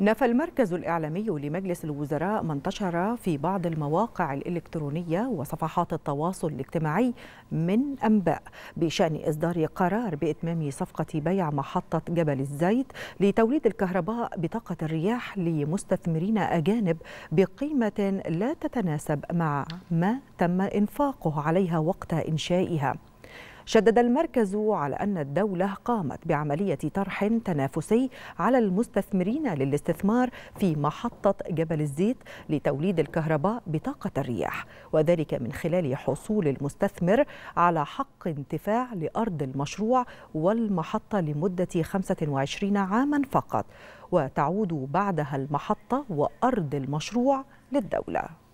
نفى المركز الإعلامي لمجلس الوزراء ما انتشر في بعض المواقع الإلكترونية وصفحات التواصل الاجتماعي من أنباء بشأن إصدار قرار بإتمام صفقة بيع محطة جبل الزيت لتوليد الكهرباء بطاقة الرياح لمستثمرين أجانب بقيمة لا تتناسب مع ما تم إنفاقه عليها وقت إنشائها شدد المركز على أن الدولة قامت بعملية طرح تنافسي على المستثمرين للاستثمار في محطة جبل الزيت لتوليد الكهرباء بطاقة الرياح وذلك من خلال حصول المستثمر على حق انتفاع لأرض المشروع والمحطة لمدة 25 عاما فقط وتعود بعدها المحطة وأرض المشروع للدولة